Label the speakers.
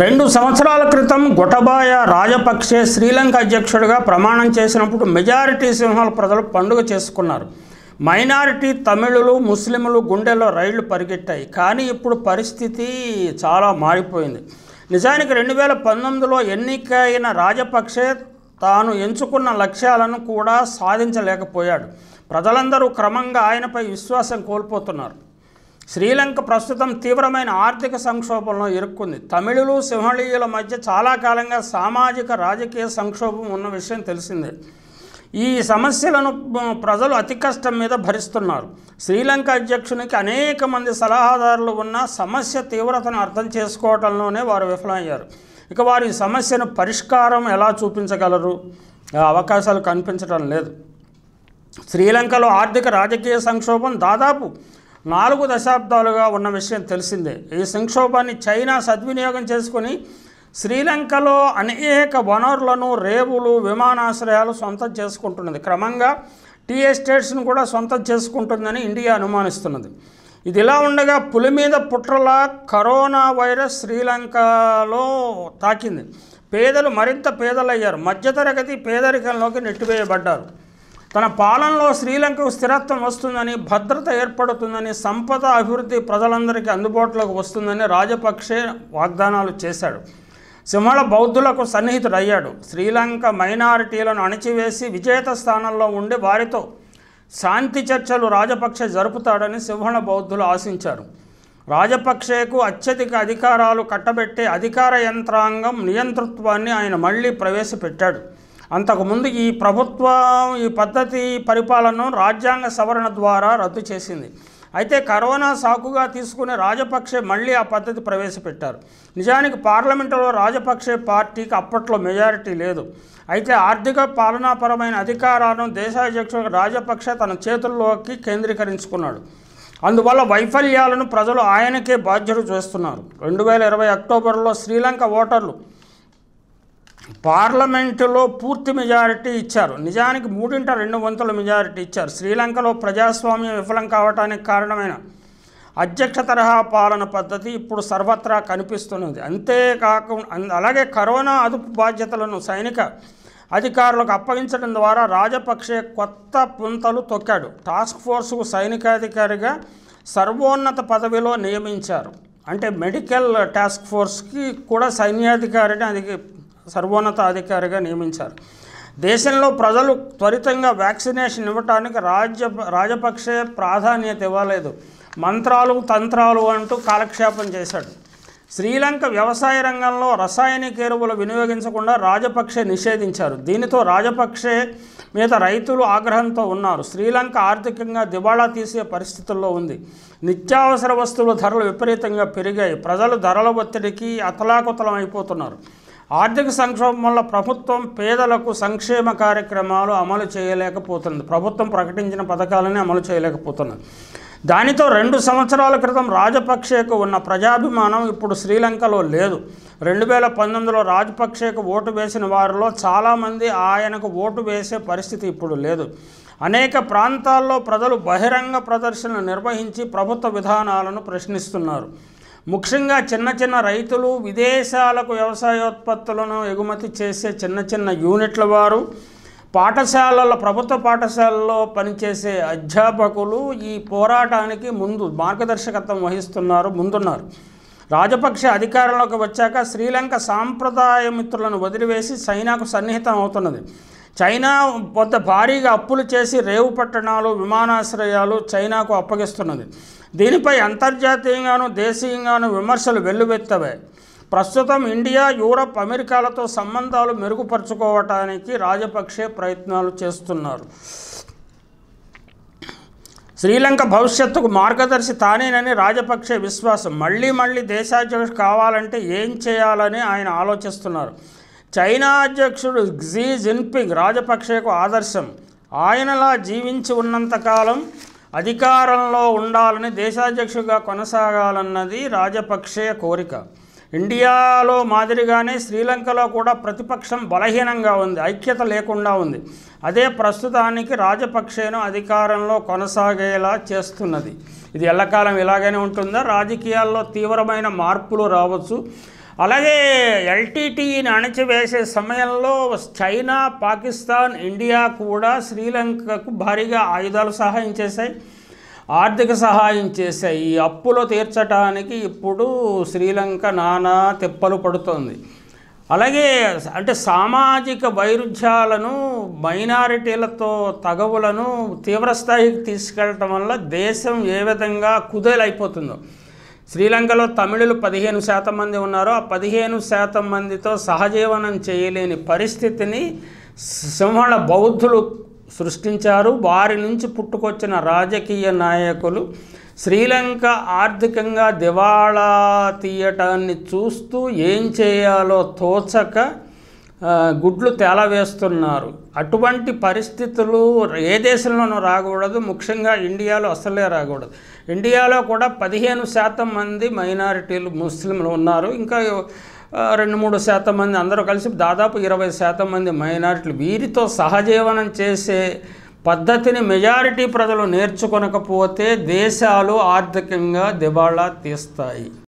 Speaker 1: రెండు సంవత్సరాల క్రితం గొటబాయ రాజపక్షే శ్రీలంక అధ్యక్షుడిగా ప్రమాణం చేసినప్పుడు మెజారిటీ సింహాల ప్రజలు పండుగ చేసుకున్నారు మైనారిటీ తమిళులు ముస్లింలు గుండెల్లో రైళ్లు పరిగెట్టాయి కానీ ఇప్పుడు పరిస్థితి చాలా మారిపోయింది నిజానికి రెండు వేల పంతొమ్మిదిలో ఎన్నికైన రాజపక్షే తాను ఎంచుకున్న లక్ష్యాలను కూడా సాధించలేకపోయాడు ప్రజలందరూ క్రమంగా ఆయనపై విశ్వాసం కోల్పోతున్నారు శ్రీలంక ప్రస్తుతం తీవ్రమైన ఆర్థిక సంక్షోభంలో ఇరుక్కుంది తమిళులు సింహళీయుల మధ్య చాలా కాలంగా సామాజిక రాజకీయ సంక్షోభం ఉన్న విషయం తెలిసిందే ఈ సమస్యలను ప్రజలు అతి కష్టం మీద భరిస్తున్నారు శ్రీలంక అధ్యక్షునికి అనేక మంది సలహాదారులు ఉన్న సమస్య తీవ్రతను అర్థం చేసుకోవడంలోనే వారు విఫలమయ్యారు ఇక వారు ఈ సమస్యను పరిష్కారం ఎలా చూపించగలరు అవకాశాలు కనిపించడం లేదు శ్రీలంకలో ఆర్థిక రాజకీయ సంక్షోభం దాదాపు నాలుగు దశాబ్దాలుగా ఉన్న విషయం తెలిసిందే ఈ సంక్షోభాన్ని చైనా సద్వినియోగం చేసుకొని శ్రీలంకలో అనేక వనరులను రేవులు విమానాశ్రయాలు సొంతం చేసుకుంటున్నది క్రమంగా టీ ఎస్టేట్స్ను కూడా సొంతం చేసుకుంటుందని ఇండియా అనుమానిస్తున్నది ఇది ఇలా ఉండగా పులి మీద పుట్రలా కరోనా వైరస్ శ్రీలంకలో తాకింది పేదలు మరింత పేదలయ్యారు మధ్యతరగతి పేదరికంలోకి నెట్టివేయబడ్డారు తన పాలనలో శ్రీలంకకు స్థిరత్వం వస్తుందని భద్రత ఏర్పడుతుందని సంపద అభివృద్ధి ప్రజలందరికీ అందుబాటులోకి వస్తుందని రాజపక్షే వాగ్దానాలు చేశాడు సింహళ బౌద్ధులకు సన్నిహితుడయ్యాడు శ్రీలంక మైనారిటీలను అణిచివేసి విజేత స్థానంలో ఉండి వారితో శాంతి చర్చలు రాజపక్షే జరుపుతాడని సింహళ బౌద్ధులు ఆశించారు రాజపక్షేకు అత్యధిక అధికారాలు కట్టబెట్టే అధికార యంత్రాంగం నియంతృత్వాన్ని ఆయన మళ్ళీ ప్రవేశపెట్టాడు అంతకుముందు ఈ ప్రభుత్వం ఈ పద్ధతి పరిపాలనను రాజ్యాంగ సవరణ ద్వారా రద్దు చేసింది అయితే కరోనా సాకుగా తీసుకునే రాజపక్షే మళ్ళీ ఆ పద్ధతి ప్రవేశపెట్టారు నిజానికి పార్లమెంటులో రాజపక్షే పార్టీకి అప్పట్లో మెజారిటీ లేదు అయితే ఆర్థిక పాలనాపరమైన అధికారాలను దేశాధ్యక్షుడు రాజపక్ష తన చేతుల్లోకి కేంద్రీకరించుకున్నాడు అందువల్ల వైఫల్యాలను ప్రజలు ఆయనకే బాధ్యత చేస్తున్నారు రెండు వేల ఇరవై అక్టోబర్లో శ్రీలంక ఓటర్లు పార్లమెంటులో పూర్తి మెజారిటీ ఇచ్చారు నిజానికి మూడింట రెండు వంతుల మెజారిటీ ఇచ్చారు శ్రీలంకలో ప్రజాస్వామ్యం విఫలం కావడానికి కారణమైన అధ్యక్ష తరహా పాలన పద్ధతి ఇప్పుడు సర్వత్రా కనిపిస్తున్నది అంతేకాకుండా అలాగే కరోనా అదుపు బాధ్యతలను సైనిక అధికారులకు అప్పగించడం ద్వారా రాజపక్షే కొత్త పుంతలు తొక్కాడు టాస్క్ ఫోర్స్కు సైనికాధికారిగా సర్వోన్నత పదవిలో నియమించారు అంటే మెడికల్ టాస్క్ ఫోర్స్కి కూడా సైన్యాధికారిని అది సర్వోన్నతాధికారిగా నియమించారు దేశంలో ప్రజలు త్వరితంగా వ్యాక్సినేషన్ ఇవ్వటానికి రాజ్య రాజపక్షే ప్రాధాన్యత ఇవ్వలేదు మంత్రాలు తంత్రాలు అంటూ కాలక్షేపం చేశాడు శ్రీలంక వ్యవసాయ రంగంలో రసాయనిక ఎరువులు వినియోగించకుండా రాజపక్షే నిషేధించారు దీనితో రాజపక్షే మీద రైతులు ఆగ్రహంతో ఉన్నారు శ్రీలంక ఆర్థికంగా దివాళా తీసే పరిస్థితుల్లో ఉంది నిత్యావసర వస్తువుల ధరలు విపరీతంగా పెరిగాయి ప్రజలు ధరల ఒత్తిడికి అతలాకుతలం అయిపోతున్నారు ఆర్థిక సంక్షోభం వల్ల ప్రభుత్వం పేదలకు సంక్షేమ కార్యక్రమాలు అమలు చేయలేకపోతున్నది ప్రభుత్వం ప్రకటించిన పథకాలని అమలు చేయలేకపోతున్నది దానితో రెండు సంవత్సరాల క్రితం రాజపక్షేకు ఉన్న ప్రజాభిమానం ఇప్పుడు శ్రీలంకలో లేదు రెండు వేల పంతొమ్మిదిలో రాజపక్షేకు ఓటు వేసిన వారిలో చాలామంది ఆయనకు ఓటు వేసే పరిస్థితి ఇప్పుడు లేదు అనేక ప్రాంతాల్లో ప్రజలు బహిరంగ ప్రదర్శనలు నిర్వహించి ప్రభుత్వ విధానాలను ప్రశ్నిస్తున్నారు ముఖ్యంగా చిన్న చిన్న రైతులు విదేశాలకు వ్యవసాయోత్పత్తులను ఎగుమతి చేసే చిన్న చిన్న యూనిట్ల వారు పాఠశాలల ప్రభుత్వ పాఠశాలల్లో పనిచేసే అధ్యాపకులు ఈ పోరాటానికి ముందు మార్గదర్శకత్వం వహిస్తున్నారు ముందున్నారు రాజపక్ష అధికారంలోకి వచ్చాక శ్రీలంక సాంప్రదాయ మిత్రులను వదిలివేసి చైనాకు సన్నిహితం అవుతున్నది చైనా వద్ద భారీగా అప్పులు చేసి రేవు పట్టణాలు విమానాశ్రయాలు చైనాకు అప్పగిస్తున్నది దీనిపై అంతర్జాతీయంగాను దేశీయంగాను విమర్శలు వెల్లువెత్తవే ప్రస్తుతం ఇండియా యూరప్ అమెరికాలతో సంబంధాలు మెరుగుపరుచుకోవటానికి రాజపక్షే ప్రయత్నాలు చేస్తున్నారు శ్రీలంక భవిష్యత్తుకు మార్గదర్శి తానేనని రాజపక్షే విశ్వాసం మళ్ళీ మళ్ళీ దేశాధ్యక్షుడు కావాలంటే ఏం చేయాలని ఆయన ఆలోచిస్తున్నారు చైనా అధ్యక్షుడు జీ జిన్పింగ్ రాజపక్షేకు ఆదర్శం ఆయనలా జీవించి ఉన్నంతకాలం అధికారంలో ఉండాలని దేశాధ్యక్షుడిగా కొనసాగాలన్నది రాజపక్షే కోరిక ఇండియాలో మాదిరిగానే శ్రీలంకలో కూడా ప్రతిపక్షం బలహీనంగా ఉంది ఐక్యత లేకుండా ఉంది అదే ప్రస్తుతానికి రాజపక్షేను అధికారంలో కొనసాగేలా చేస్తున్నది ఇది ఎల్లకాలం ఇలాగనే ఉంటుందా రాజకీయాల్లో తీవ్రమైన మార్పులు రావచ్చు అలాగే ఎల్టీటీఈని అణచివేసే సమయంలో చైనా పాకిస్తాన్ ఇండియా కూడా శ్రీలంకకు భారీగా ఆయుధాలు సహాయం చేశాయి ఆర్థిక సహాయం చేశాయి ఈ అప్పులు తీర్చడానికి ఇప్పుడు శ్రీలంక నానా తెప్పలు పడుతోంది అలాగే అంటే సామాజిక వైరుధ్యాలను మైనారిటీలతో తగవులను తీవ్రస్థాయికి తీసుకెళ్ళటం వల్ల దేశం ఏ విధంగా కుదేలైపోతుందో శ్రీలంకలో తమిళులు పదిహేను శాతం మంది ఉన్నారో ఆ పదిహేను శాతం మందితో సహజీవనం చేయలేని పరిస్థితిని సింహళ బౌద్ధులు సృష్టించారు వారి నుంచి పుట్టుకొచ్చిన రాజకీయ నాయకులు శ్రీలంక ఆర్థికంగా దివాళా తీయటాన్ని చూస్తూ ఏం చేయాలో తోచక గుడ్లు వేస్తున్నారు అటువంటి పరిస్థితులు ఏ దేశంలోనూ రాకూడదు ముఖ్యంగా ఇండియాలో అసలే రాకూడదు ఇండియాలో కూడా పదిహేను శాతం మంది మైనారిటీలు ముస్లింలు ఉన్నారు ఇంకా రెండు మూడు శాతం మంది అందరూ కలిసి దాదాపు ఇరవై శాతం మంది మైనారిటీలు వీరితో సహజీవనం చేసే పద్ధతిని మెజారిటీ ప్రజలు నేర్చుకొనకపోతే దేశాలు ఆర్థికంగా దివాళా తీస్తాయి